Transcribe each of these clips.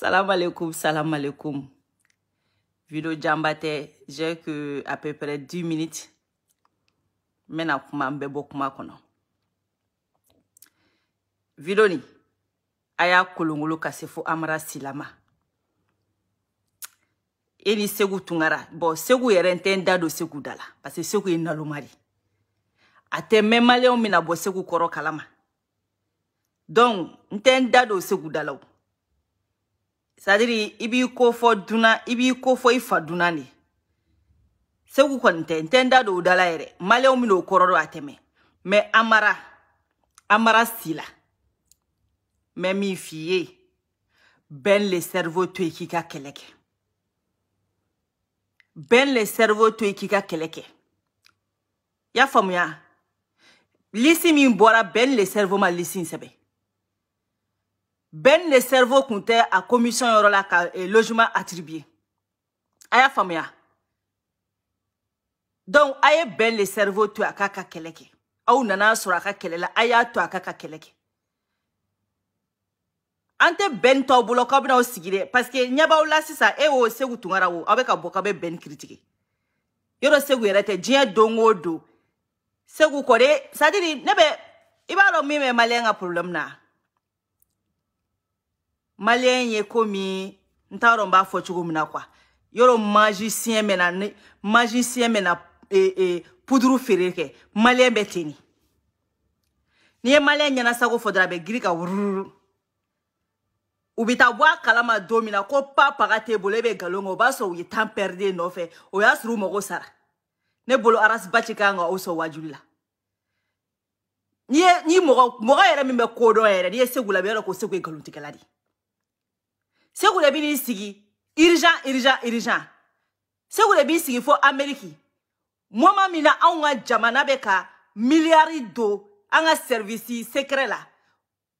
Salam alaikum, salam alaikum. Vidéo jambate, j'ai que à peu près 10 minutes. Mena kuma mbebo kuma kono. Vidéo ni, aya kolongolo kasefo amara silama. E ni segu tungara. Bon, segu yɛrɛ n tɛ n da don segu da la. Parce que segu ye naloma de. A tɛ mɛn maliyɛnw bɛna bɔ segu kɔrɔ kalama. Donc, n tɛ n da don segu da la o. sadiri i b'i ko fɔ dunan i b'i ko fɔ i fa dunan de segu kɔni tɛ n tɛ n da don o da la yɛrɛ maliyɛnw bɛn'o kɔrɔ dɔn a tɛmɛ mɛ amara amara si la mɛ min f'i ye bɛn le cerveau to yen k'i ka kɛlɛ kɛ bɛn le cerveau to yen k'i ka kɛlɛ kɛ i y'a faamuya lisi min bɔra bɛn le cerveau ma lisi in sɛbɛn benn le cerveau kun tɛ a commission yɔrɔ la ka eh, logement attribué a y'a faamuya donc a ye bɛn le cerveau to a k'a ka kɛlɛ kɛ aw nana sɔrɔ a ka kɛlɛ la a y'a to a k'a ka kɛlɛ kɛ an tɛ bɛn tɔw bolo k'aw bɛna aw sigi dɛ parce que ɲɛ b'aw la sisan e y'o segu tunkara wo aw bɛ ka bɔ k'aw bɛ bɛn kiritike yɔrɔ segu yɛrɛ tɛ diɲɛ don o don segu kɔ de c'est à dire ne bɛ i b'a dɔn min bɛ maliyɛn ka problème na maliyɛn ye komi n t'a dɔn n b'a fɔ cogo min na kuwa yɔrɔ magicien bɛ na ne magicien bɛ na eh, eh, puduru feere kɛ maliyɛn bɛ ten n'i ye maliyɛn ɲɛnasago fɔ dɔrɔn a bɛ girin ka wururu u bɛ taa bɔ a kalama don min na ko pa paga t'e bolo e bɛ nkalon kan o b'a sɔrɔ u ye tan pɛride nɔfɛ o y'a sɔrɔ u mago sara ne bolo arasiba ci kan ka o sɔn wajuli la n'i ye ni mɔgɔ mɔgɔ yɛrɛ min bɛ ko dɔn yɛrɛ n'i ye segu la i b'a dɔn ko segu ye nkalontigɛla de ye. segu de bin'i sigi irijan irijan irijan segu de b'i sigi fo ameriki moma min na anw ka jamana bɛ ka miliyari don an ka sɛrivisi sekɛrɛ la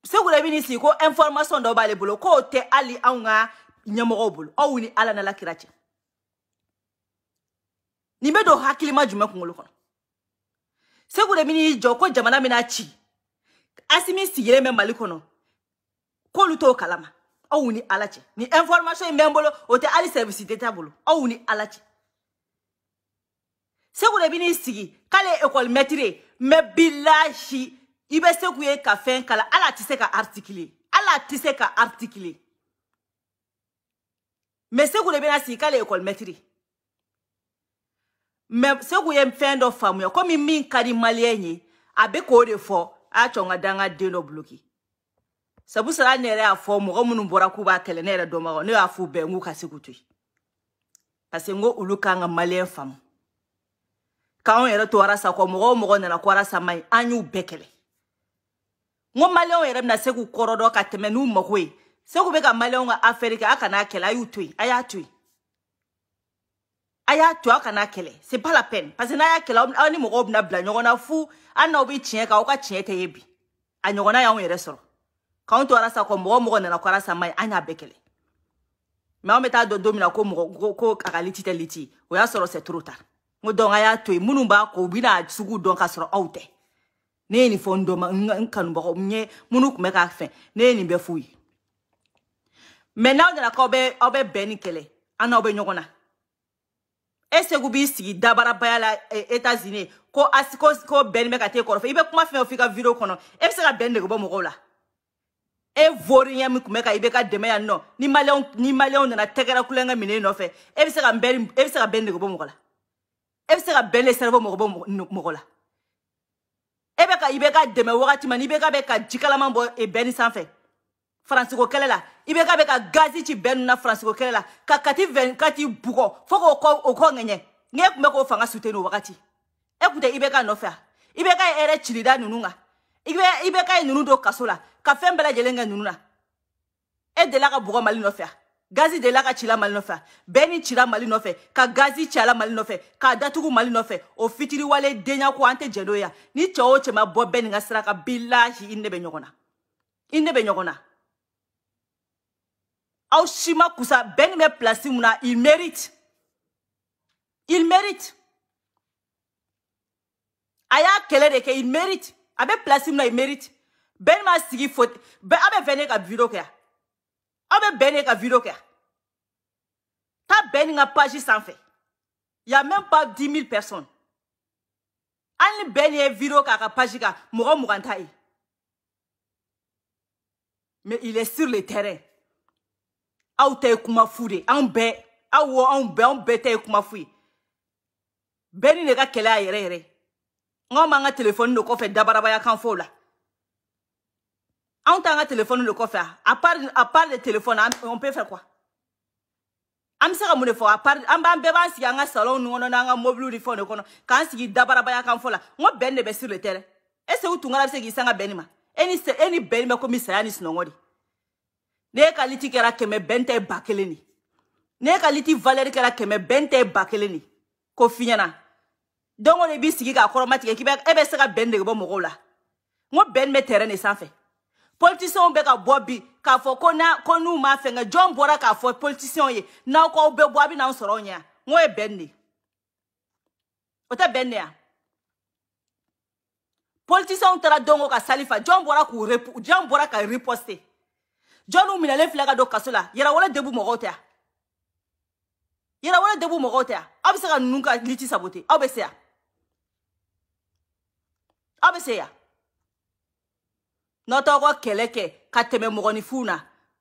segu de bin'i sigi ko ɛnfɔrmasiyɔn dɔ b'ale bolo k'o tɛ hali anw ka ɲɛmɔgɔw bolo aw ni ala n'ala kira cɛ nin bɛ don hakilima jumɛn kunkolo kɔnɔ segu de bin'i jɔ ko jamana bɛna ci asimi sigilen bɛ mali kɔnɔ k'olu t'o kalama aw ni ala cɛ ni information in bɛ n bolo o tɛ hali service d'état bolo aw ni ala cɛ segu de bi n'i sigi k'ale ye école maître ye mɛ bilahi i bɛ segu ye ka fɛn kala ala tɛ se ka artikile ala tɛ se ka artikile mɛ segu de bena sigi k'ale ye école maître ye mɛ segu ye fɛn dɔ faamuya komi min ka di maliyɛn ye a be k'o de fɔ a cɔn ka dan ka den dɔ bloki sabu sara ne yɛrɛ y'a fɔ mɔgɔ minnu bɔra k'u b'a kɛlɛ ne yɛrɛ dɔnbagaw ne y'a fɔ bɛɛ n k'u ka se k'u to yen parce que n ko olu kan ka maliyɛn faamu k'anw yɛrɛ to arasa kɔ mɔgɔ o mɔgɔ nana ko arasa man ɲi an y'u bɛɛ kɛlɛ n ko maliyɛnw yɛrɛ bɛna se k'u kɔrɔ dɔ ka tɛmɛ n'u mago ye segu bɛ ka maliyɛnw ka affaire kɛ a kana kɛlɛ a y'u to yen a y'a to yen a y'a to a kana kɛlɛ c'est pas la peine parce que n'a y'a kɛlɛ aw ni mɔgɔw bɛna bila ɲɔgɔn na fu an n'aw bɛ tiɲɛ kan aw ka tiɲɛ tɛ ye bi a ɲɔgɔnna y'anw yɛrɛ sɔrɔ k'anw to ala sa kɔ mɔgɔ mɔgɔ nana ko ala sa ma ye an y'a bɛɛ kɛlɛ mɛ anw bɛ taa dɔn don min na ko mɔgɔ ko a ka liti tɛ liti o y'a sɔrɔ c'est trop tard n ko eh, ah, dɔnku a y'a to yen minnu b'a ko u bɛna sugu dɔn ka sɔrɔ aw tɛ ne ye nin fɔ n dɔn n kanubagaw n ye minnu tun bɛ k'a fɛ ne ye nin bɛɛ f'u ye mɛ n'aw nana k'aw bɛ aw bɛ bɛn ni kɛlɛ an n'aw bɛ ɲɔgɔn na e segu b'i sigi dabarabaya la etats-unis ko asi ko ko bɛn bɛ ka t'e kɔrɔfɛ i bɛ kuma fɛn o f'i ka video kɔnɔ e bɛ se ka bɛn nege bɔ mɔgɔw la e voriya min kun bɛ ka i bɛ e ka dɛmɛ yan nɔ ni maliyɛnw ni maliyɛnw nana tɛgɛra kulonkɛ minɛ nɔfɛ e bɛ se ka bɛn e bɛ se ka bɛn nege bɔ mɔgɔ la e bɛ se ka bɛn ne sɛrɛbɔ mɔgɔ bɔ mɔgɔ la e bɛ ka i bɛ ka dɛmɛ wagati ma n'i bɛ ka bɛ ka jikalaman bɔ bɛnni sanfɛ faransiko kɛlɛ la i bɛ ka bɛ ka gazi ci bɛn nunna faransiko kɛlɛ la ka kati vɛn kati bugɔ fo k'o kɔ o kɔ ŋɛɲɛ n'e tun bɛ k'o fanga sute n'o wagati e kun tɛ i bɛ ka nɔfɛ a i bɛ ka hɛrɛ e cirida ninnu kan i bɛ i bɛ ka ye ninnu don kaso la ka fɛn bɛɛ lajɛlen kɛ ninnu na e delila ka bɔgɔ mali nɔfɛ a gazi delila ka cila mali nɔfɛ a bɛɛ ni cira mali nɔfɛ ka gazi cala mali nɔfɛ k'a datugu mali nɔfɛ o fitiriwale denya ko an tɛ jɛ n'o ya ni cɛ o cɛ ma bɔ bɛɛ nin ka sira kan bilahi i ne bɛ ɲɔgɔn na i ne bɛ ɲɔgɔn na aw si ma kusa bɛɛ ni bɛ pilasi mun na il mérite il mérite a y'a kɛlɛ de kɛ il mérite a bɛ pilasi mun na il mérite bɛn ma sigi fo bɛn aw bɛ bɛn ne ka video kɛ yan aw bɛ bɛn ne ka video kɛ yan taa bɛn nin ka page sanfɛ y a même pas dix mille personnes hali ni bɛn nin ye video k'a ka page kan mɔgɔ mugan ta ye mais il est sur le terrain aw ta ye kuma fu de anw bɛɛ aw wo anw bɛɛ anw bɛɛ ta ye kuma fu ye bɛn nin de ka kɛlɛ a yɛrɛ yɛrɛ n k'anw b'an ka telefɔni de kɔfɛ dabarabayakan fɔ o la. anw t'an ka telefɔni le kɔfɛ a part a part le telefɔni on peut faire quoi an bɛ se ka mun de fɔ a part an b'an bɛɛ b'an sigi an ka salon ninnu kɔnɔ n'an ka mobili ni fɛnw de kɔnɔ k'an sigi dabarabaya kan fɔ la n ko bɛn de bɛ sur le terrain est ce que u tun kana bɛ se k'i sanga bɛn nin ma e ni e ni bɛn bɛ komi saya ni sinɔgɔ de n'e ka liti kɛra kɛmɛ bɛn ta ye ba kelen de n'e ka liti valeur kɛra kɛmɛ bɛn ta ye ba kelen de ko f'i ɲɛna don o don i b'i sigi k'a kɔrɔmatigɛ k'i bɛ e bɛ se ka bɛn dege bɔ mɔgɔw la n ko bɛn bɛ tɛrɛn de sanfɛ politisiyɛnw bɛ ka bɔ bi k'a fɔ ko na ko n'u ma fɛngɛ jɔn bɔra k'a fɔ politisiyɛnw ye n'aw k'aw bɛ bɔ a bɛ n'anw sɔrɔ anw ɲɛ n k'o ye bɛn de ye o tɛ bɛn de ye politisiyɛnw taara donko ka sali fa jɔn bɔra k'u rep jɔn bɔra ka riposte jɔnniw minɛlen filɛ ka don kaso la yɛrɛwolo debu mɔgɔw tɛ yan yɛrɛwolo debu mɔgɔw tɛ yan aw bɛ se ka ninnu ka liti sabote aw bɛ se yan aw bɛ se yan. n'aw t'aw ka kɛlɛ kɛ ka tɛmɛ mɔgɔninfinw na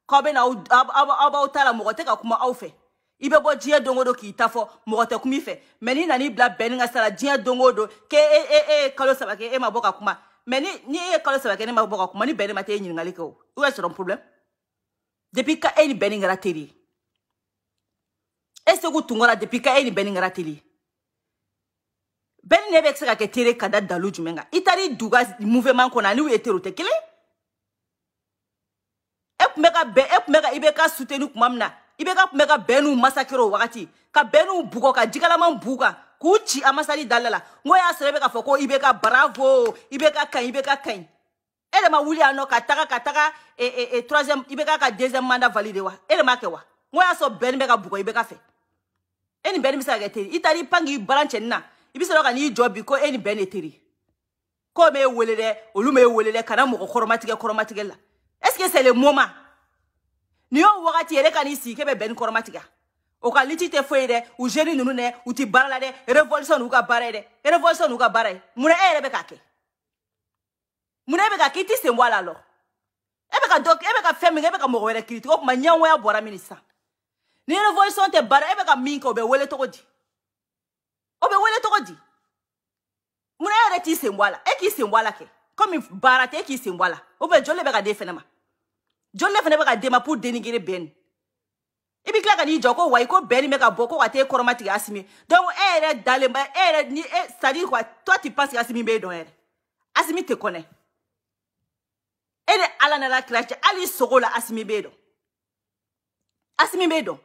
k'aw bɛna aw b'aw ta la mɔgɔ tɛ ka kuma aw fɛ i bɛ bɔ diɲɛ don o don k'i ta fɔ mɔgɔ tɛ kuma i fɛ mɛ n'i nan'i bila bɛnni ka sara diɲɛ don o don k'e e, e e ye kalo saba kɛ e ma bɔ ka kuma mɛ ni ni e ye kalo saba kɛ ne ma bɔ ka kuma ni bɛnni ma t'e ɲininkali kɛ o o y'a sɔrɔ problème depuis ka e ni bɛnni kɛra teri ye e seko tun kɔrɔ depuis ka e ni bɛnni kɛra teri ye bɛnni ne bɛ se ka kɛ tere ka da dalu jumɛn kan i taar'i dugu ka mouvement kɔnɔ ani u ye tere o tɛ kelen ye tun bɛ e ka bɛn e tun bɛ i bɛ ka suteni kuma min na i bɛ ka tun bɛ ka bɛn n'u masakɛrɛ o wagati ka bɛn n'u bugɔ ka jikalaman b'u kan k'u ci a masali dala la n ko y'a sɔrɔ e bɛ k'a fɔ ko i bɛ ka barafo i bɛ ka kaɲi i bɛ ka kaɲi e de ma wuli yan nɔ ka taga ka taga e, e, troisième i bɛ k'a ka deuxième mandat valide wa e de m'a kɛ wa n ko y'a sɔrɔ bɛn bɛ ka bugɔ i bɛ ka fɛ e ni bɛn bɛ se ka kɛ teri i taara i pan k'i balan cɛnin na i bɛ sɔrɔ ka n'i jɔ bi ko e ni bɛn de teri k'o m'e wele dɛ olu m'e wele dɛ kana mɔgɔ kɔrɔmatigɛ kɔrɔmatigɛ la est ce que c'est le moment ni y'o wagati yɛrɛ ka n'i sigi k'e bɛ bɛn ni kɔrɔma tigɛ o ka liti tɛ foyi dɛ u jeni ninnu dɛ u ti baara la dɛ révolution n'u ka baara ye dɛ révolution n'u ka baara ye munna e yɛrɛ bɛ k'a kɛ munna e bɛ k'a kɛ i ti sen bɔ a la lɔ e bɛ ka dɔ e bɛ ka fɛn min kɛ e bɛ ka mɔgɔ wɛrɛ kiriti o tuma ɲɛngoya bɔra min sisan ni révolution tɛ baara e bɛ ka min kɛ o bɛ wele cogo di o bɛ wele cogo di munna e yɛrɛ t'i sen bɔ a la e k'i sen bɔ a la kɛ komi baara tɛ e k'i sen bɔ a la o bɛ joli de bɛ ka den fɛnɛ ma jɔnni ne fana bɛ ka d'e ma pour dénigrer bɛn i bɛ tila ka n'i jɔ ko wayi ko bɛn bɛ ka bɔ ko ka taa e kɔrɔma tigɛ asimi donc e yɛrɛ dalen bɛ e yɛrɛ ni e c'est à dire quoi toi tu penses que asimi b'e dɔn yɛrɛ asimi tɛ kɔnɛ e ni ala n'ala kira cɛ hali i sogo la asimi b'e dɔn asimi b'e dɔn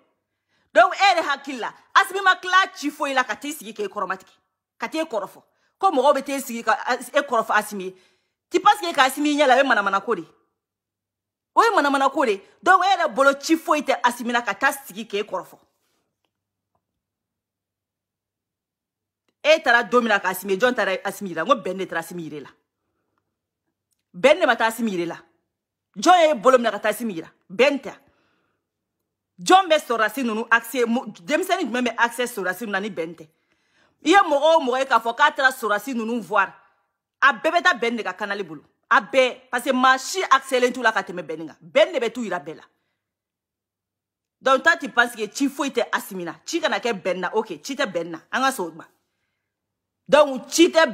donc e yɛrɛ hakili la asimi ma tila ci foyi la ka t'i sigi k'e kɔrɔma tigɛ ka t'e kɔrɔfɔ ko mɔgɔw bɛ t'e sigi ka e kɔrɔfɔ asimi ye tu penses que e ka asimi ɲɛ la a bɛ manamana ko de ye. o ye manamana ko de donc e yɛrɛ bolo ci foyi tɛ asimina ka taa sigi k'e kɔrɔfɔ e taara don min na ka asimi jɔn taara asimi yira n ko bɛn de taara asimi yire la bɛn de ma taa asimi yire la jɔn ye bolo minɛ ka taa asimi yira bɛn tɛ jɔn bɛ sɔrɔdasi ninnu accès denmisɛnnin jumɛn bɛ accès sɔrɔdasi ninnu na ni bɛn tɛ i ye mɔgɔ o mɔgɔ ye k'a fɔ k'a taara sɔrɔdasi ninnu voir a bɛɛ bɛ taa bɛn de ka kanali bolo a bɛɛ parce que maa si akisɛlen t'u la ka tɛmɛ bɛnni kan bɛnni de bɛ t'u yira bɛɛ la donc ta ti pense que ci foyi tɛ asimina ci kana kɛ bɛnni na ok ci tɛ bɛnni na an ka sɔn o ma donc ci tɛ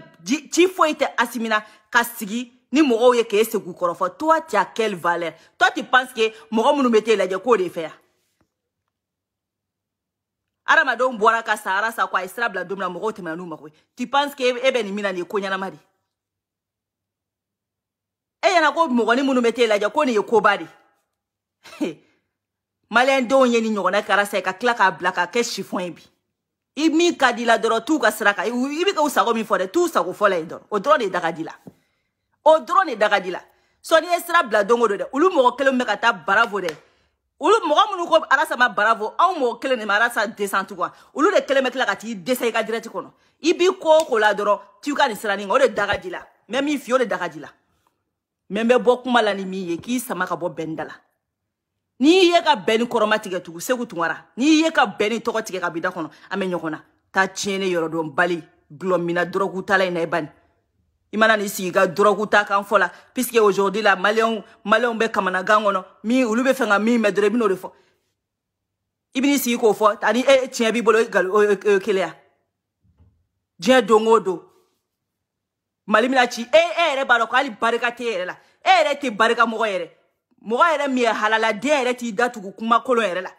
ci foyi tɛ asimina ka sigi ni mɔgɔw ye k'e segu kɔrɔfɔ toi tu as quelle valeur toi tu penses que mɔgɔ minnu bɛ t'e lajɛ k'o de fɛ yan adamadenw bɔra ka sahara sa ko a ye sira bila don min na mɔgɔw tɛmɛna n'u mago ye tu penses que e bɛ nin min na nin ye ko ɲɛnama de ye e ɲɛna ko mɔgɔni minnu bɛ t'e lajɛ ko nin ye koba de maliyɛndenw ye nin ɲɔgɔnna karasa ye ka tila k'a bila k'a kɛ sifɔn ye bi i min ka di la dɔrɔn t'u ka sira kan i bɛ k'u sago min fɔ dɛ t'u sago fɔ la yen dɔrɔn o dɔrɔn de daga di la o dɔrɔn de daga di la sɔni ye sira bila don o don dɛ olu mɔgɔ kelen bɛ ka taa bara fo dɛ olu mɔgɔ minnu ko arasa ma bara fo anw mɔgɔ kelen de ma arasa desan tugun olu de kelen bɛ tila ka t'i dɛsɛ i e ka dirɛti kɔnɔ i b'i ko o ko la dɔrɔn t'i ka nin siranin kan o de daga di la mɛ min f'i ye o de daga di la mɛ n bɛ bɔ kuma la ni min ye k'i sama ka bɔ bɛnni da la n'i ye ka bɛn ni kɔrɔma tigɛ tugu segu tunwara n'i ye ka bɛn ni tɔgɔ tigɛ ka b'i da kɔnɔ an bɛ ɲɔgɔn na taa tiɲɛ ne yɔrɔ dɔn bali gulɔmina dɔrɔgu ta la i na i bani i mana n'i sigi ka dɔrɔgu ta kan fɔ la puisque aujourd'hui la maliyɛnw maliyɛnw bɛ kamanagan kɔnɔ min olu bɛ fɛ ka min mɛn dɔrɔn i bɛn'o de fɔ i bɛn'i sigi k'o fɔ ani e tiɲɛ b'i bolo o ye keleya diɲɛ don o don mali mina ci e e yɛrɛ b'a dɔn ko hali barika tɛ yɛrɛ la e yɛrɛ tɛ barika mɔgɔ yɛrɛ mɔgɔ yɛrɛ min ye halaladen yɛrɛ t'i datugu kuma kolon yɛrɛ la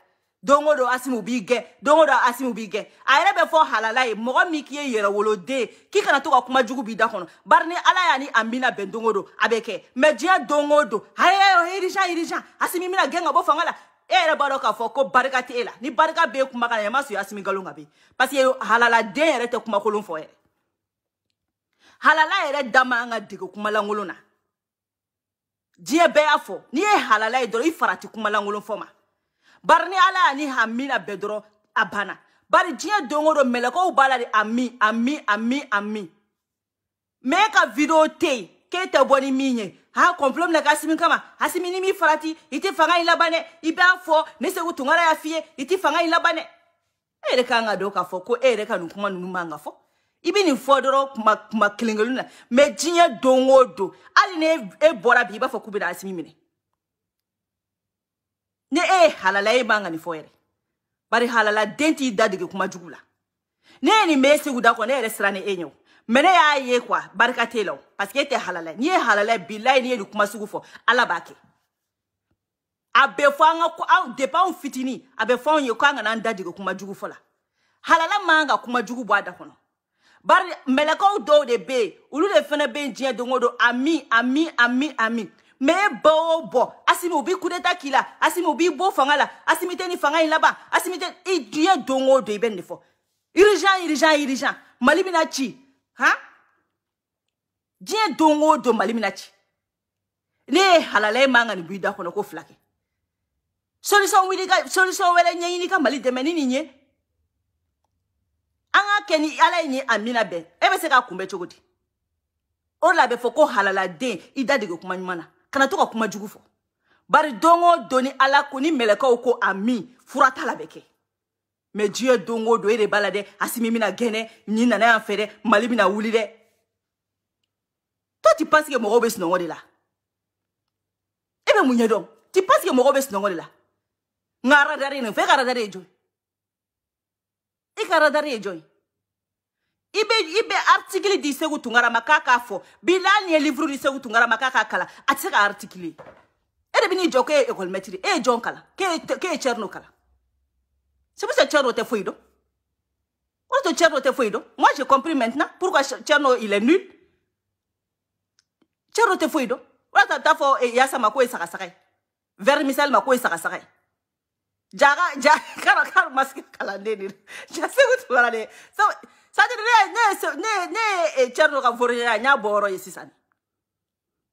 don o don asimu b'i gɛn don o don asimu b'i gɛn a yɛrɛ bɛ fɔ halala ye mɔgɔ min k'i ye yɛrɛwoloden k'i kana to ka kuma jugu b'i da kɔnɔ bari ni ala y'a ni a mina bɛn don o don a bɛ kɛ mɛ diɲɛ don o don ayi irijan irijan asimi mina gɛn ka bɔ fanga la e yɛrɛ b'a dɔn k'a fɔ ko barika tɛ e la ni barika bɛ e kumakan na yɛ ma sɔn i asimi nkalon kan bi parce que halaladen yɛrɛ tɛ kumakolon fɔ yɛrɛ halala yɛrɛ da man ka dege kumalankolon na diɲɛ bɛɛ y'a fɔ n'i ye halala ye dɔrɔn i farati kumalankolon fɔ ma bari ni ala y'a ni hamina bɛɛ dɔrɔn a banna bari diɲɛ don o don mɛlɛkɛw b'a la de ami ami ami ami mɛ e ka video tɛ yen k'e tɛ bɔ ni min ye ha kɔnpilɛ minɛ kasimi kama asimi ni min farati i tɛ fanga in laban dɛ i b'a fɔ ne segu tunkara y'a f'i ye i tɛ fanga in laban dɛ e yɛrɛ kan ka dɔn k'a fɔ ko e yɛrɛ ka nin kuma ninnu man ka fɔ i bi nin fɔ dɔrɔn kuma kuma kelen kelen na mɛ diɲɛ don o don hali ni e, e bɔra bi i b'a fɔ k'u bɛna asimi minɛ ni e ye halala e man ka nin fɔ yɛrɛ bari halala den t'i da dege kuma jugu la ne ye nin bɛ segu da kɔ ne yɛrɛ siran ni e ɲɛ o mɛ ne y'a ye kuwa barika t'e la o parce que e tɛ halala n'i ye halala bilayi n'i ye nin kuma sugu fɔ ala b'a kɛ a bɛ fɔ an ka aw depi anw fitinin a bɛ fɔ anw ye ko an kana an da dege kuma jugu fɔ la halala man ka kuma jugu bɔ a da kɔnɔ bari mɛlɛkaw dɔw de bɛ yen olu de fana bɛ yen diɲɛ don o don ami ami ami ami mɛ e ba o bɔ asimi u b'i kudeta k'i la asimi u b'i bɔ fanga la asimi tɛ ni fanga in laban asimi tɛ i diɲɛ don o don i bɛ nin de fɔ irijan irijan irijan mali bɛna ci han diɲɛ don o don mali bɛna ci ne ye halala e man ka nin b'i da kɔnɔ ko fila kɛ solution wuli ka solution wɛrɛ ɲɛɲini ka mali dɛmɛ ni nin ye an ka kɛ ni ala ye ni a min labɛn e bɛ se k'a kunbɛn cogo di o de la a bɛ fɔ ko halaladen i da dege kuma ɲuman na kana to ka kuma jugu fɔ bari don o don ni ala ko ni mɛlɛkaw ko a min fura t'a la bɛ kɛ mɛ diɲɛ don o don e de b'a la dɛ asimi bɛna gɛnɛ ni nana yan fɛ dɛ mali bɛna wuli dɛ toi tu penses que mɔgɔw bɛ sunɔgɔ de la e bɛ mun ɲɛ dɔn tu penses que mɔgɔw bɛ sunɔgɔ de la nka aradare nin fɛ e ka aradare ye jɔn i ka radari ye jɔn ye i be i be artikili di segu tungarama k'a k'a fɔ bila ni ye livre di segu tungarama k'a k'a kala a tɛ se ka artikili e de bɛn'i jɔ k'e ye école maître e ye jɔn kala k'e ye cɛrino kala c'est pour ça cɛrino tɛ foyi dɔn o de to cɛrino tɛ foyi dɔn moi j'ai compris maintenant pourquoi cɛrino il est nul cɛrino tɛ foyi dɔn o de ta bɛ taa fɔ e, yasa ma k'o ye sagasaga ye vermicelle ma k'o ye sagasaga ye jaga jaga karo kalau maski kala jaga ja segu tuwara deh so saja de ne ne ne e eh, cherno kan furia nya boro yesi sisan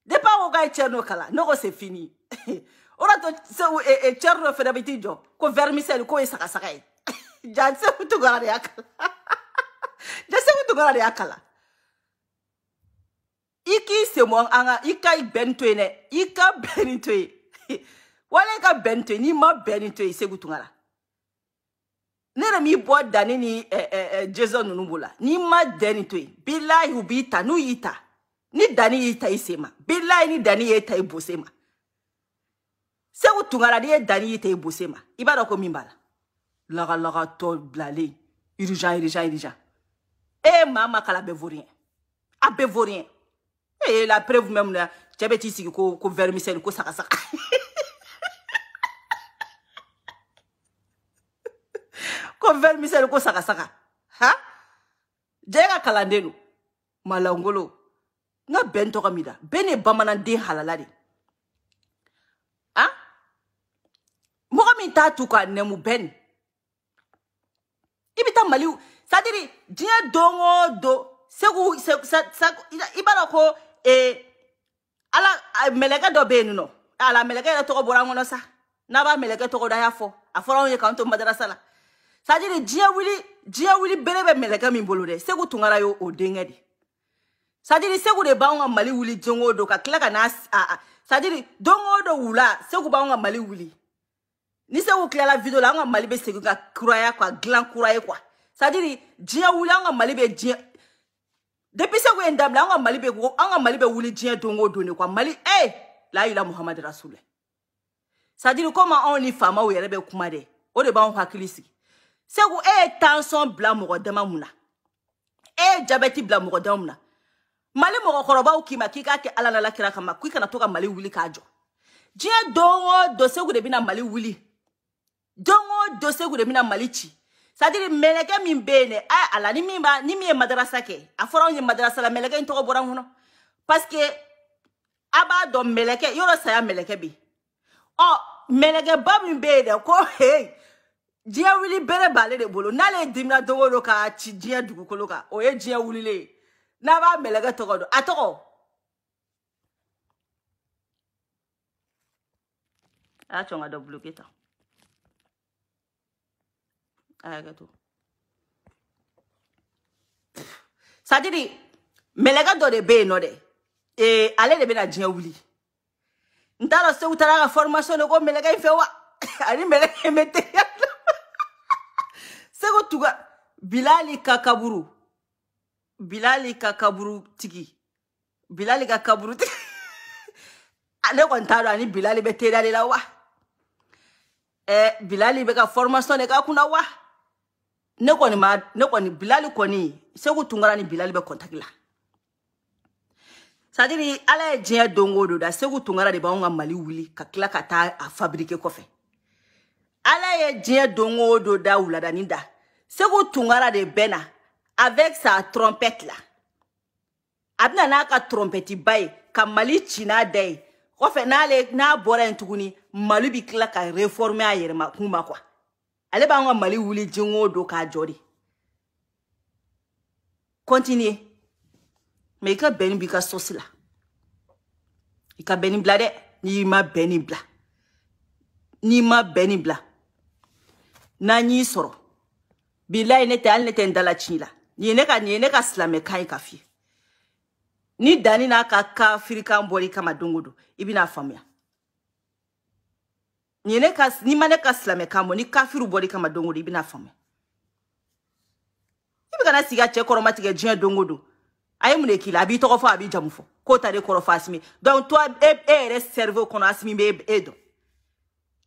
depan pa wo ga cherno kala no ko c'est fini so eh eh cherno fe da bitijo ko vermicelle ko e saka saka e ja segu deh Jaga akala ja segu tuwara de akala iki semua anga anga ikai bento ne ika benito wala i ka bɛn nin to yen n'i ma bɛn nin to yen i segu tunga la ne yɛrɛ m'i bɔ danni ni ɛ ɛ ɛ jésù ninnu b'o la n'i ma dɛn nin to yen bilayi u b'i ta n'u y'i ta ni danni y'i ta i sen ma bilayi ni danni y'e ta i bose ma segu tunga la n'i ye danni y'i ta i bose ma i b'a dɔn ko min b'a la lagalagatɔ bilalen irijan irijan irijan e ye maa ma kala bɛɛ voriyɛn a bɛɛ voriyɛn e ye la preuve même na cɛ bɛ t'i sigi ko ko vermicelle ko sagasaka. ko vɛri misɛni ko sagasaka ha jɛ ka kalanden lo malangolo n ka bɛn tɔgɔ min da bɛɛ ne bamananden halala de a mɔgɔ min t'a tu ka nɛmu bɛni i bɛ taa mali sadiri diɲɛ don o don segu i b'a dɔn ko e, ala mɛlɛkɛ dɔ bɛ yen nɔ ala mɛlɛkɛ yɛrɛ tɔgɔ bɔra an kɔnɔ sa n'a b'a mɛlɛkɛ tɔgɔ da y'a fɔ a fɔra anw ye k'an to madarasa la sajiri diɲɛ wuli diɲɛ wuli bere bɛ mɛlɛkɛ min bolo dɛ segu tungara y' o denkɛ de sajiri segu de b'anw ka mali wuli don o don ka tila ka n'a sajiri don o don wula segu b'anw ka mali wuli ni segu tilala video la an ka mali bɛ segin ka kuraya ka dilan kura ye kuwa sajiri diɲɛ wuli an ka mali bɛ diɲɛ depuis segu ye n dabila an ka mali bɛ an ka mali bɛ wuli diɲɛ don o don de kuwa mali e layila muhamadu rasulɛ sajiri komi anw ni faamaw yɛrɛ bɛ kuma dɛ o de b'anw hakili sigi segu e eh, ye tansɔn bila mɔgɔ dama mun na e ye jabɛti bila mɔgɔ dama mun na mali mɔgɔkɔrɔbaw k'i ma k'i k'a kɛ ala n'ala kira kama k'i kana to ka mali wuli k'a jɔ diɲɛ don o don segu de bɛna mali wuli don o don segu de bɛna mali ci sadiri mɛlɛkɛ min bɛ yen dɛ ah, a ala ni min b'a ni min ye madarasa kɛ a fɔra anw ye madarasa la mɛlɛkɛ in tɔgɔ bɔra n kɔnɔ paseke a b'a dɔn mɛlɛkɛ yɔrɔ saya mɛlɛkɛ bɛ yen ɔ mɛlɛkɛba min bɛ yen dɛ ko heyi diɲɛ wuli bere b'ale de bolo n'ale dimina don o don k'a ci diɲɛ dugukolo kan o ye diɲɛ wulilen ye n'a b'a mɛlɛkɛ tɔgɔ dɔn a tɔgɔ a y'a cɔn ka dɔ buloke tan a y'a kɛ to sadiri mɛlɛkɛ dɔ de bɛ yen nɔ dɛ ee ale de bɛna diɲɛ wuli n t'a dɔn segu taara ka formation de ko mɛlɛkɛ in fɛ wa ani mɛlɛkɛ in bɛ teliya la. seko tuga bilali ka kaburu bilali ka kaburu tigi bilali ka kaburu tigi ale kɔni t'a dɔn ani bilali bɛ teriya de la wa ɛ bilali bɛ ka formation de k'a kunna wa ne kɔni ma ne kɔni bilali kɔni seko tunkara ni bilali bɛ contact la sadiri ala ye diɲɛ don o don da segu tunkara de b'anw ka mali wuli ka tila ka taa a fabrike kɔfɛ ala ye diɲɛ don o don da wuladani da segu tungara de bɛ na avec sa trompette la a bɛna n'a ka trompetiba ye ka mali ci n'a da ye kɔfɛ n'ale n'a bɔra yen tuguni mali bi tila ka reformer a yɛrɛma kun ma kuwa ale b'an ka mali wuli diɲɛ o don k'a jɔ de continue mɛ i ka bɛnni b'i ka sosi la i ka bɛnni bila dɛ n'i ma bɛnni bila n'i ma bɛnni bila n'an y'i sɔrɔ bilayi ne tɛ hali ne tɛ n dala tiɲɛ la nin ye ne ka nin ye ne ka silamɛ kan ye ka f'i ye ni danni n'a ka kafirikan bɔr'i kama don o don i bɛna faamuya nin ye ne ka n'i ma ne ka silamɛ kan bɔ ni kafiriw bɔr'i kama don o don i bɛna faamuya i bɛ kana sigi a cɛ kɔrɔmatigɛ diɲɛ don o don a ye mun de k'i la a b'i tɔgɔ fɔ a b'i jamu fɔ k'o ta de kɔrɔ fɔ asimi donc toi e e yɛrɛ cerveau kɔnɔ asimi bɛ e dɔn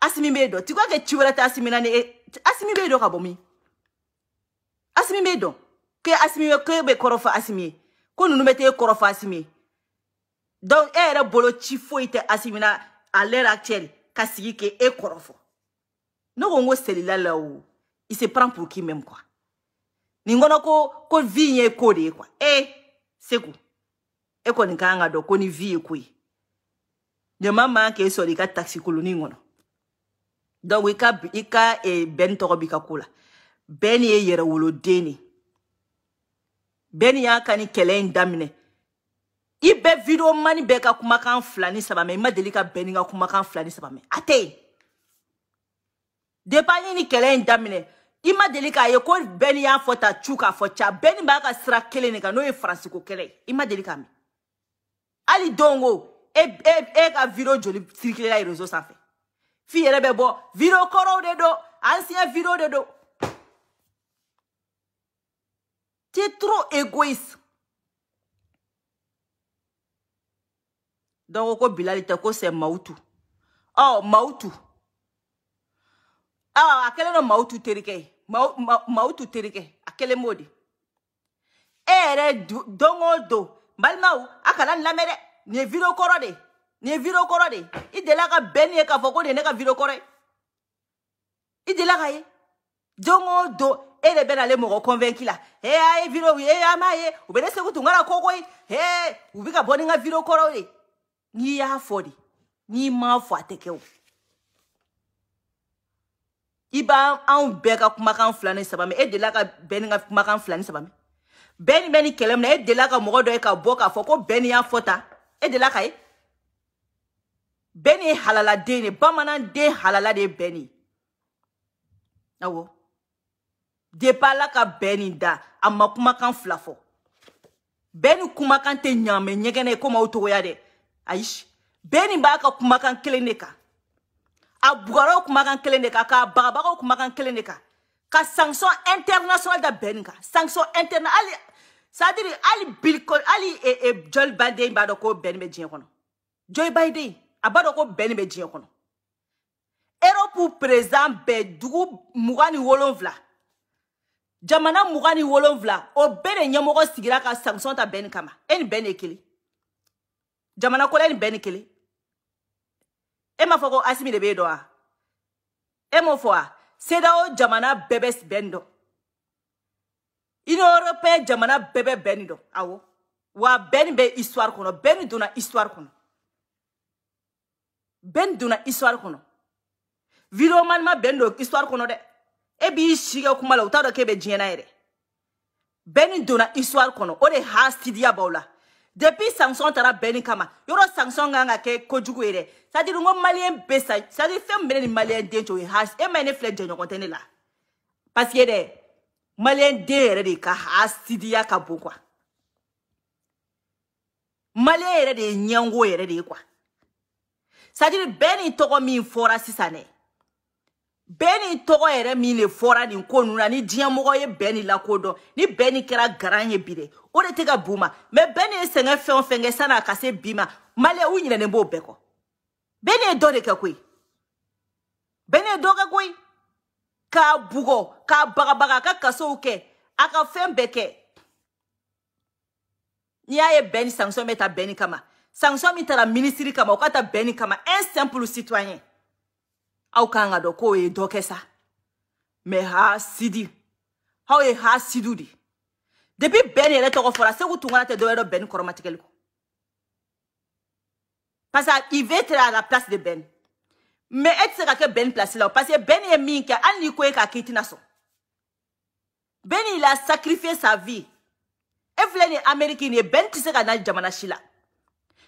asimi bɛ e dɔn tu crois que ci wɛrɛ tɛ asimi na ni e asimi bɛ e dɔn ka bɔ min. asimi bɛ dɔn ke asimi ye ke bɛ kɔrɔfɔ asimi ye ko ninnu bɛ t'e kɔrɔfɔ asimi ye donc e yɛrɛ bolo ci foyi tɛ asimi na à l'heure actuelle ka sigi k'e e kɔrɔfɔ ne ko n ko selila la o il se prend pour qui même quoi nin kɔnɔ ko ko vie ye ko de ye quoi e segu e kɔni kan ka dɔn ko ni vie ye ko ye ɲama man k'e sɔrɔ i ka takisi koloni kɔnɔ donc i ka i ka eh, bɛnni tɔgɔ b'i ka ko la. bɛɛ ni ye yɛrɛ woloden ne bɛɛ ni y'a ka ni kɛlɛ in daminɛ i bɛɛ video mani bɛɛ ka kumakan fila ni saba mɛn i ma deli ka bɛɛ ni ka kumakan fila ni saba mɛn a tɛ yen depi an ye ni kɛlɛ in daminɛ i ma deli k'a ye ko bɛɛ ni y'a fɔ ta cu k'a fɔ ca bɛɛ ni b'a ka sira kelen de kan n'o ye faransiko kɛlɛ ye i ma deli k'a mɛn hali don ko e e e ka video joli sirikilela rezo sanfɛ f'i yɛrɛ bɛ bɔ video kɔrɔw de don ancien video de don Tu es trop égoïste. Donc, ko Bilal ko c'est Mautu. Oh, Mautu. Ah, à quel nom Mautu terike? Mautu terike. À quel mot eh, de? Eh, dongo do. Balmaou, à kalan la mère. Ni viro korode. Ni viro korode. Il de la ka ben ye ka foko de ne ka viro korode. Il de la ka ye. Dongo do. e de bɛnale mɔgɔ convaincu la e y'a ye video e eh? y'a eh, m'a ye u bɛ ne segu tun kana kogo ye he u bɛ ka bɔ ni n ka video kɔrɔ de eh. n'i y'a fɔ de n'i m'a fɔ a tɛ kɛ o i b'an anw bɛɛ ka kumakan fila ni saba mɛn e delila ka bɛɛ ni ka kumakan fila ni saba mɛn bɛɛ ni bɛ ni kɛlɛ min na e delila ka mɔgɔ dɔ ye ka bɔ k'a fɔ ko bɛɛ ni y'a fɔ tan e delila ka ye bɛɛ ni ye halaladen de bamanan den halala de ye bɛɛ ni awɔ. depi ala ka bɛn nin da a ma kumakan fila fɔ bɛɛ ni kumakan tɛ ɲaamɛ ɲɛgɛnɛ ye komi aw togoya dɛ ayi bɛɛ nin b'a ka kumakan kelen de kan a bugaraw kumakan kelen de kan k'a bagabagaw kumakan kelen de kan ka sanction international da bɛɛ nin kan sanction international hali c'est à dire hali bill col hali eh, eh, joli baden b'a dɔn ko bɛɛ nin bɛ diɲɛ kɔnɔ joli baden a b'a dɔn ko bɛɛ nin bɛ diɲɛ kɔnɔ erɔpu président bɛɛ dugu mugan ni wolonfila jamana mugan ni wolonfila o bɛɛ de ɲɛmɔgɔ sigira ka sanction ta bɛn ni kama e ni bɛn de kelen jamana kola e ni bɛn ni kelen e m'a fɔ ko asimi de b'e dɔn wa e m'o fɔ wa sedao jamana bɛɛ bɛ bɛn dɔn union européen jamana bɛɛ bɛ bɛn ni dɔn awɔ wa bɛn ni bɛ histoire kɔnɔ bɛn ni donna histoire kɔnɔ bɛn ni donna histoire kɔnɔ vidéo manima bɛn ni don histoire kɔnɔ dɛ e b'i si kɛ kuma la u t'a dɔn k'e bɛ diɲɛ na yɛrɛ bɛnni donna histoire kɔnɔ o de hasidiya b'aw la depuis sanction taara bɛnni kama yɔrɔ sanction kan ka kɛ kojugu ye dɛ c'est à dire n ko maliyɛn bɛ sa c'est à dire fɛn min bɛ ne ni maliyɛn den cɛ o ye hasi e ma ye ne filɛ jɛɲɔgɔn tɛ ne la parce que dɛ maliyɛn den yɛrɛ de ka hasidiya ka bon quoi maliyɛn yɛrɛ de ye ɲɛngo yɛrɛ de ye quoi c'est à dire bɛɛ ni tɔgɔ min fɔra sisan dɛ bɛɛ ni tɔgɔ yɛrɛ min le fɔra nin ko nunu na ni diɲɛmɔgɔ ye bɛɛ ni lakodɔn ni bɛɛ ni kɛra garan ye bi dɛ o de tɛ ka b'u ma mɛ bɛɛ ni ye sɛgɛn fɛn o fɛn kɛ sanni a ka se bi ma maliyɛn u ɲinɛnen b'o bɛɛ kɔ bɛɛ ni ye dɔ de kɛ koyi bɛɛ ni ye dɔ kɛ koyi k'a bugɔ k'a bagabaga a ka kasow kɛ a ka fɛn bɛɛ kɛ n'i y'a ye bɛɛ ni sanction bɛ ta bɛɛ ni kama sanction min taara minisiri kama o ka ta bɛɛ ni kama un simple citoyen aw kan ka dɔn k'o ye dɔ kɛ sa mɛ ha sidi aw ye ha sidu de depi bɛn yɛrɛ tɔgɔ fɔra segu tungana tɛ dɔwɛrɛ dɔ bɛn ni kɔrɔmatigɛli kɔ parce que ive tɛra a la place de bɛn mɛ e tɛ se ka kɛ bɛn place la parce que bɛn ye min kɛ hali n'i ko ye k'a k'i tɛna sɔn bɛn il a sacrifié sa vie e filɛ ni amɛriki nin ye bɛn tɛ se ka na jamana si la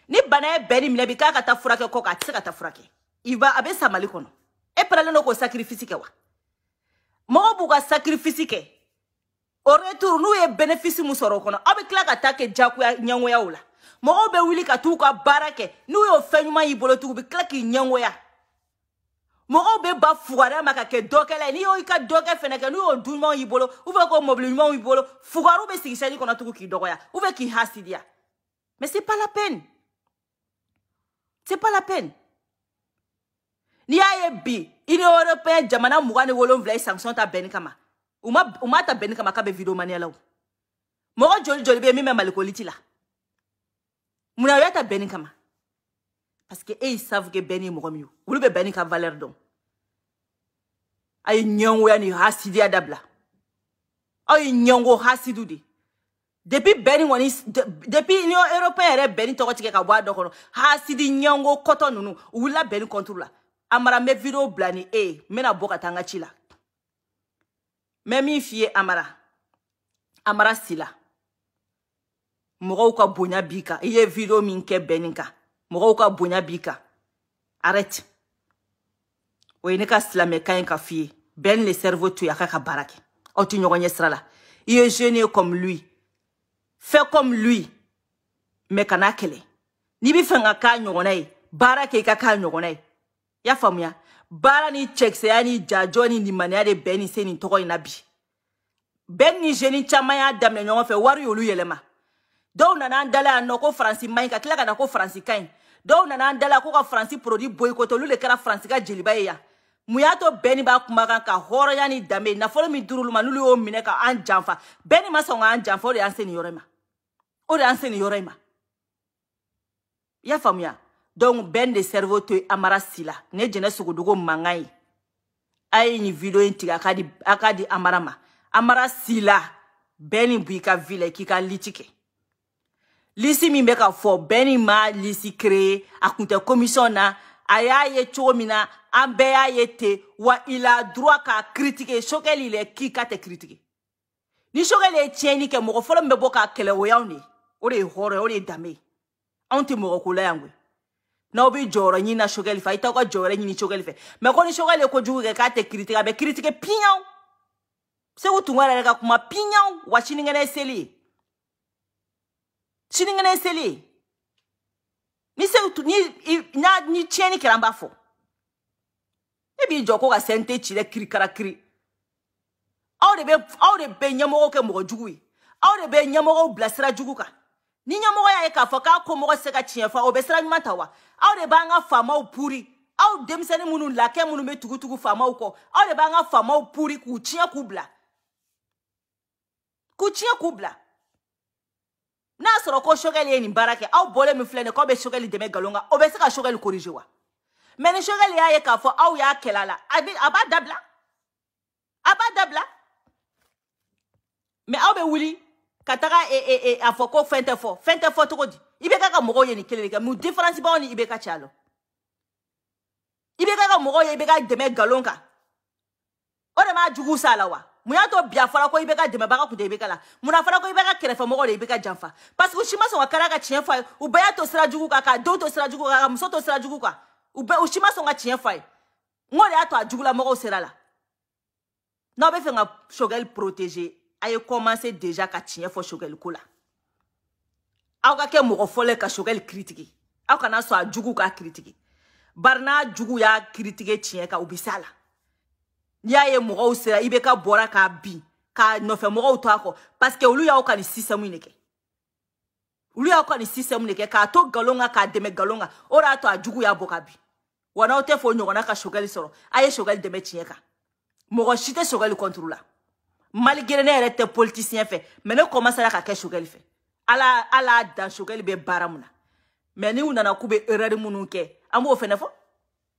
ni bana ye bɛn ni minɛ bi k'a ka taa furakɛ kɔ kan a tɛ se ka taa furakɛ iva a bɛ sa mali kɔnɔ e paralen do k'o sakrifisi kɛ wa mɔgɔ b'u e ka sakrifisi kɛ o retour n'u ye bénéfice mun sɔrɔ o kɔnɔ aw be tila ka taa kɛ jagoya ɲɛngoyaw la mɔgɔw be wuli ka t'u ka baara kɛ n'u y'o fɛn ɲuman y'i bolo tugu be tila k'i ɲɛngoya mɔgɔw be ba fugariya ma ka kɛ dɔkɛla ye n'i y'o i ka dɔkɛ fɛnɛ kɛ n'u y'o duɲumanw y'i bolo u fɛ k'o mɔbili ɲumanw y'i bolo fugariw be sigisɛni kɔnɔ tugu k'i dɔgɔya u fɛ k'i hasidiya mais c'est pas la peine c'est pas la peine n'i y'a ye bi union européen jamana mugan ni wolonfila ye sanction ta bɛnni kama u ma u ma ta bɛnni kama k'a bɛ video maniya la o mɔgɔ joli joli bɛ yen min bɛ malikoliti la munna u y'a ta bɛnni kama parce que e y'i savu ke bɛnni ye mɔgɔ min ye olu bɛ bɛnni ka valeur dɔn a ye ɲɛngoya ni hasidiya dabila aw ye ɲɛngo hasidu de depuis bɛnni kɔni depuis union européen yɛrɛ bɛnni tɔgɔ tigɛ ka bɔ a dɔ kɔnɔ hasidi ɲɛngo kɔtɔ ninnu u wulila bɛnni contre la amara n bɛ video bila ni e ye n bɛna bɔ ka taa n ka ci la n bɛ min f'i ye amara amara sila mɔgɔw ka bonya b'i kan i ye video min kɛ bɛn nin kan mɔgɔw ka bonya b'i kan arrête o ye ne ka silamɛkan ye ka f'i ye bɛn le cerveau to yen a ka ka baara kɛ aw tɛ ɲɔgɔn ɲɛ sira la i ye jeune ye comme lui fais comme lui mais kana kɛlɛ n'i bɛ fɛ ka k'a ɲɔgɔnna ye baara kɛ i ka k'a ɲɔgɔnna ye y'a faamuya baara ni cɛkisɛya ni jajɔ ni limaniya de bɛɛ ni se nin tɔgɔ in na bi bɛɛ ni zeni caman y'a daminɛ ɲɔgɔn fɛ wari y'olu yɛlɛma dɔw nana an dala yan nɔ ko faransi man ɲi ka tila ka na ko faransi ka ɲi dɔw nana an dala ko ka faransi porodi boyikote olu le kɛra faransi ka jeliba ye yan mun y'a to bɛɛ ni b'a kumakan ka hɔrɔnya ni danbe nafolo min durulu ma n'olu y'o minɛ ka an janfa bɛɛ ni ma sɔn ka an janfa o de y'an se nin yɔrɔ in ma o de y'an se nin yɔrɔ in ma i y'a faamuya donc bɛn de servo to amara si la ne jɛnɛ sogodogo mankan ye a ye nin video in tigɛ a ka di amara ma amara si la bɛn nin b'i ka vi la k'i ka liti kɛ lisi min bɛ ka fɔ bɛn nin ma lisi kreye a kun tɛ komisɔn na a y'a ye cogo min na an bɛɛ y'a ye ten wa il a droit k'a critiquer sokɛli lɛ k'i ka tɛ critiquer ni sokɛli ye tiɲɛni kɛ mɔgɔ fɔlɔ min bɛ bɔ k'a kɛlɛ o y'anw de ye o de ye hɔrɔn ye o de ye danbe ye anw tɛ mɔgɔ ko la yan koyi n'aw bɛ jɔyɔrɔ ɲini na sogɛli fɛ a' t'aw ka jɔyɔrɔ ɲini sogɛli fɛ mɛ ko ni sogɛli ye kojugu kɛ k'a tɛ kiritike a bɛ kiritike piɲaw segu tunkara yɛrɛ ka kuma piɲaw wa sinikɛnɛ ye seli ye sinikɛnɛ ye seli ye ni segu ni na ni tiɲɛni kɛra n b'a fɔ e b'i jɔ ko ka sɛnte ci dɛ kirikara kiri aw de bɛ aw de bɛ ɲɛmɔgɔw kɛ mɔgɔ jugu ye aw de bɛ ɲɛmɔgɔw bilasira jugu kan ni ɲɛmɔgɔ y'a ye k'a fɔ k'a komɔgɔ se ka tiɲɛ fɔ o bɛ sira ɲuman ta wa aw de b'an ka faamaw puri aw denmisɛni minnu lakɛ minnu bɛ tugutugu faamaw kɔ aw de b'an ka faamaw puri k'u tiɲɛ k'u bila k'u tiɲɛ k'u bila n'a sɔrɔ ko sogɛli ye nin baara kɛ aw bɔlen min filɛ nin k'aw bɛ sogɛli dɛmɛ nkalon kan o bɛ se ka sogɛli korije wa mɛ ni sogɛli y'a ye k'a fɔ aw y'a kɛlɛ a la a b'a dabila a b'a dabila mɛ aw bɛ wuli ka taga eh, eh, eh, a fɔ ko fɛn tɛ fɔ fɛn tɛ fɔ cogo di i bɛ ka ka mɔgɔw ye nin kelen de kɛ mun diferansi b'aw ni i bɛ ka ca lɔ i bɛ ka ka mɔgɔw ye i bɛ ka dɛmɛ nkalon kan o de m'a jugu sa la wa mun y'a to bi a fɔra ko i bɛ ka dɛmɛbaga kun tɛ i bɛ ka la mun a fɔra ko i bɛ ka kɛrɛfɛmɔgɔ de i bɛ ka janfa parce que u si ma sɔn ka kɛra ka tiɲɛ fɔ a ye u bɛɛ y'a to sira jugu kan ka denw to sira jugu kan ka muso to sira jugu kan u bɛɛ u si ma sɔn ka tiɲɛ fɔ a ye n k'o de y'a to a jugulamɔgɔw sera la n'aw bɛ fɛ ka sogɛli protéger a ye kɔmanse deja ka tiɲɛ fɔ sogɛli ko la aw ka kɛ mɔgɔ fɔlɔ ka sogɛli kiritigi aw kana sɔn a jugu k'a kiritigi bari n'a jugu y'a kiritige tiɲɛ kan u bi s'a la n'i y'a ye mɔgɔw sera i bɛ ka bɔra k'a bin ka nɔfɛmɔgɔw to a kɔ paseke olu y'aw ka nin sistɛmu de kɛ olu y'aw ka nin sistɛmu de kɛ k'a to nkalon kan k'a dɛmɛ nkalon kan o de y'a to a jugu y'a bɔ ka bin wa n'aw tɛ fɛ o ɲɔgɔnna ka sogɛli sɔrɔ a ye sogɛli dɛmɛ tiɲɛ kan mɔgɔ si tɛ sogɛli kɔnturu la malgré ne yɛrɛ tɛ politisiyɛn fɛ mɛ ne kɔmasera ka kɛ sogɛli fɛ ala ala dan sogɛli bɛ baara mun na mɛ n'u nana k'u bɛ erɛri minnu kɛ an b'o fɛnɛ fɔ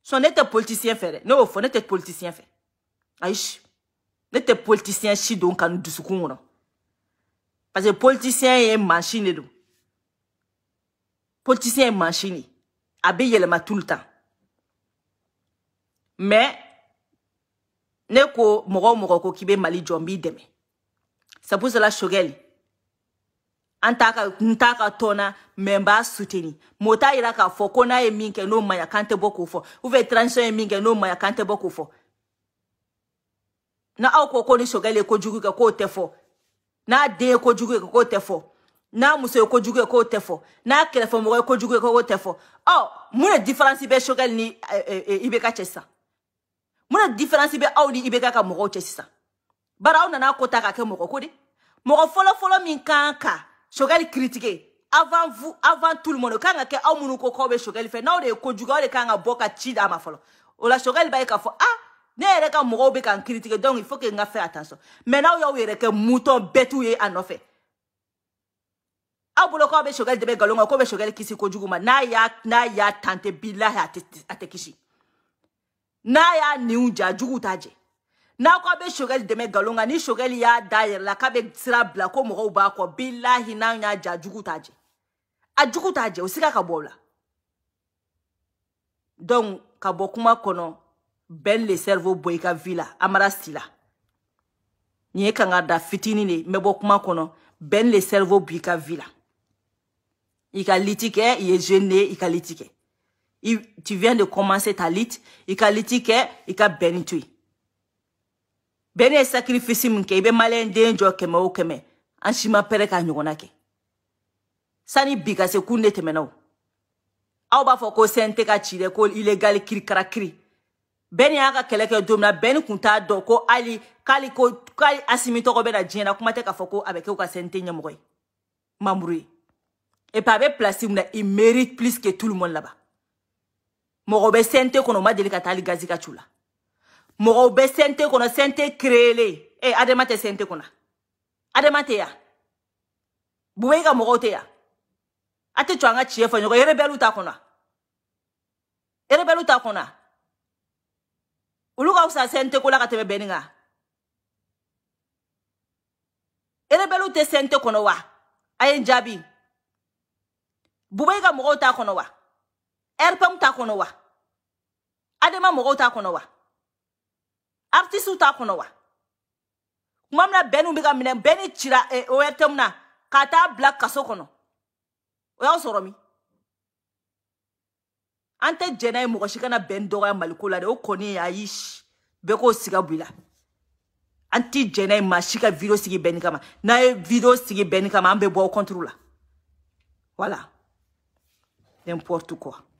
sɔn ne tɛ politisiyɛn fɛ dɛ ne y'o fɔ ne tɛ politisiyɛn fɛ ayi ne tɛ politisiyɛn si don kanu dusukun kɔnɔ parce que politisiyɛn ye mansin de don politisiyɛn ye mansin de a bɛ yɛlɛma tout le temps mais ne ko mɔgɔ o mɔgɔ ko k'i bɛ mali jɔ n b'i dɛmɛ sabusala sogɛli an t'a ka n t'a ka tɔn na mɛ n b'a suteni mɔɔ t'a yira k'a fɔ ko n'a ye min kɛ n'o maɲa kan tɛ bɔ k'o fɔ u fɛ transition ye min kɛ n'o maɲa kan tɛ bɔ k'o fɔ na aw ko ko ni sogɛli ye kojugu kɛ k'o tɛ fɔ n'a den ye kojugu kɛ k'o tɛ fɔ n'a muso ye kojugu ye k'o tɛ fɔ n'a kɛrɛfɛmɔgɔ ye kojugu ye k'o tɛ fɔ ɔ mun de diferansi bɛ sogɛli ni i bɛ ka cɛ sisan mun na diferansi bɛ aw ni i bɛ k'a ka mɔgɔw cɛ sisan bari aw nana ko ta k'a kɛ mɔgɔ ko de mɔgɔ fɔlɔfɔlɔ min kan ka sogɛli kiritike avant vous avant tout le monde kan ka kɛ aw minnu ko k'aw bɛ sogɛli fɛ n'aw de ye kojugu aw de kan ka bɔ ka ci d'a ma fɔlɔ o la sogɛli b'a ye k'a fɔ ah ne yɛrɛ ka mɔgɔw bɛ ka n kiritike donc il faut que n ka fɛ attention mais n'aw y'aw yɛrɛ kɛ mutɔn bɛɛ t'u ye a nɔfɛ aw bolo k'aw bɛ sogɛli de bɛ nkalon kan k'o bɛ sogɛli kisi kojugu ma n'a y'a n'a y'a tante bilahi a tɛ a tɛ kisi n'a y'a ninw ja juguw t'a jɛ n'a ko a bɛ sogɛli dɛmɛ nkalon kan ni sogɛli y'a da yɛrɛ la k'a bɛ sira bila ko mɔgɔw b'a kɔ bilahi n'a y'a ja jugu t'a jɛ a jugu t'a jɛ o siga ka bɔ o la donc ka bɔ kuma kɔnɔ bɛn le cerveau bɔ i ka vie la amara si la nin ye kanga da fitini de n bɛ bɔ kuma kɔnɔ bɛn le cerveau bɔ i ka vie la i ka liti kɛ i ye jeune de ye i ka liti kɛ tu viens de commencer ta lit i ka liti kɛ i ka bɛnni to yen bɛnni ye sacrifice min kɛ i bɛ maliyɛn den jɔ kɛmɛ o kɛmɛ an si ma pɛrɛ k'a ɲɔgɔnna kɛ sani bi ka se kun de tɛmɛna o aw b'a fɔ ko sɛnte ka ci dɛ ko ilegali kirikarakiri bɛnni y'a ka kɛlɛ kɛ don min na bɛnni kun t'a dɔn ko hali k'ale ko k'ale asimi tɔgɔ bɛ na diɲɛ na kuma tɛ k'a fɔ ko a bɛ kɛ u ka sɛnte ɲɛmɔgɔ ye mamuru ye et puis a bɛ place min na il mérite plus que tout le monde là-bas mɔgɔ bɛ sente kɔnɔ u ma deli ka taa hali gazi ka cu la mɔgɔw bɛ sente kɔnɔ sente kirele e eh, adama tɛ sente kɔnɔ adama tɛ ya bube i ka mɔgɔw tɛ ya a tɛ cɔ an ka tiɲɛ fɔ ɲɔgɔn erebɛliw t'a kɔnɔ erebɛliw t'a kɔnɔ olu ka fisa sente ko la ka tɛmɛ bɛnni kan erebɛliw tɛ sente kɔnɔ wa a ye n jaabi bube i ka mɔgɔw t'a kɔnɔ wa rpm t'a kɔnɔ wa adama mɔgɔw t'a kɔnɔ wa artisiw t'a kɔnɔ wa kuma min na bɛnniw bɛ ka minɛ bɛnni cira eh, o rpm na k'a taa bila kaso kɔnɔ o y'aw sɔrɔ min an tɛ jɛnna ye mɔgɔ si kana bɛn dɔgɔya maliko la dɛ o kɔni ayi bɛɛ k'o siga bɔ i la an t'i jɛnna ye maa si ka video sigi bɛnni kama n'a ye video sigi bɛnni kama an bɛ bɔ aw kɔntiriw la wala n'importe quoi